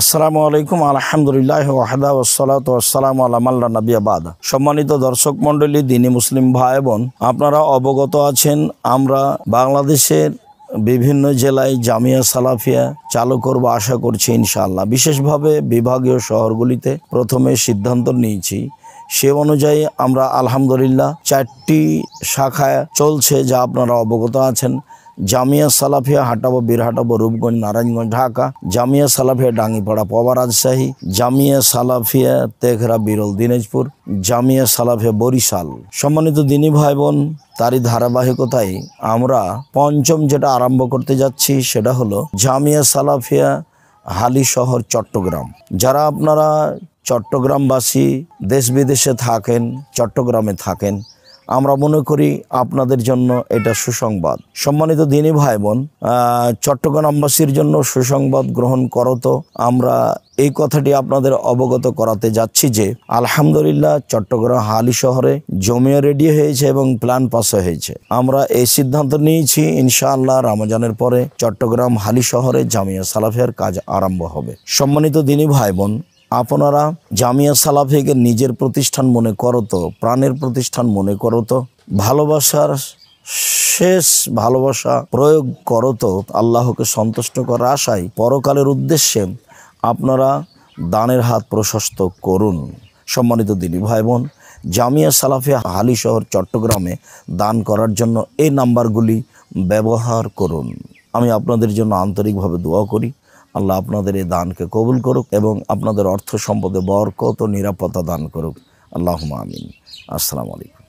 আসসালামু আলাইকুম আলহামদুলিল্লাহ ওয়াহদা ওসালাত আসসালাম আলামাল্লা আবাদ সম্মানিত দর্শক মণ্ডলী দিনী মুসলিম ভাই বোন আপনারা অবগত আছেন আমরা বাংলাদেশের বিভিন্ন জেলায় জামিয়া সালাফিয়া চালু করবো আশা করছি ইনশাআল্লাহ বিশেষভাবে বিভাগীয় শহরগুলিতে প্রথমে সিদ্ধান্ত নিয়েছি সে অনুযায়ী আমরা আলহামদুলিল্লাহ চারটি শাখায় চলছে যা আপনারা অবগত আছেন জামিয়া সালাফিয়া হাটাবো বীরহাটাবো রূপগঞ্জ নারায়ণগঞ্জ ঢাকা জামিয়া সালাফিয়া ডাঙ্গিপাড়া পবা রাজশাহী জামিয়া সালাফিয়া তেঘরা বিরল দিনাজপুর জামিয়া সালাফিয়া বরিশাল সম্মানিত দিনী ভাই বোন তারই ধারাবাহিকতায় আমরা পঞ্চম যেটা আরম্ভ করতে যাচ্ছি সেটা হলো জামিয়া সালাফিয়া হালি শহর চট্টগ্রাম যারা আপনারা চট্টগ্রামবাসী দেশ বিদেশে থাকেন চট্টগ্রামে থাকেন আমরা মনে করি আপনাদের জন্য এটা সুসংবাদ সম্মানিত দিনী ভাই বোন চট্টগ্রামবাসীর জন্য সুসংবাদ গ্রহণ করতো আমরা এই কথাটি আপনাদের অবগত করাতে যাচ্ছি যে আলহামদুলিল্লাহ চট্টগ্রাম হালি শহরে জমিও রেডি হয়েছে এবং প্ল্যান পাসও হয়েছে আমরা এই সিদ্ধান্ত নিয়েছি ইনশাআল্লাহ রামাজানের পরে চট্টগ্রাম হালি শহরে জামিয়া সালাফের কাজ আরম্ভ হবে সম্মানিত দিনী ভাই বোন আপনারা জামিয়া সালাফিকে নিজের প্রতিষ্ঠান মনে করো তো প্রাণের প্রতিষ্ঠান মনে করো তো ভালোবাসার শেষ ভালোবাসা প্রয়োগ করো তো আল্লাহকে সন্তুষ্ট করার আশায় পরকালের উদ্দেশ্যে আপনারা দানের হাত প্রশস্ত করুন সম্মানিত দিনী ভাই বোন জামিয়া সালাফিয়া হালি শহর চট্টগ্রামে দান করার জন্য এই নাম্বারগুলি ব্যবহার করুন আমি আপনাদের জন্য আন্তরিকভাবে দোয়া করি আল্লাহ আপনাদের এই দানকে কবুল করুক এবং আপনাদের অর্থ সম্পদে বরকত ও নিরাপত্তা দান করুক আল্লাহ আমিন আসসালামু আলাইকুম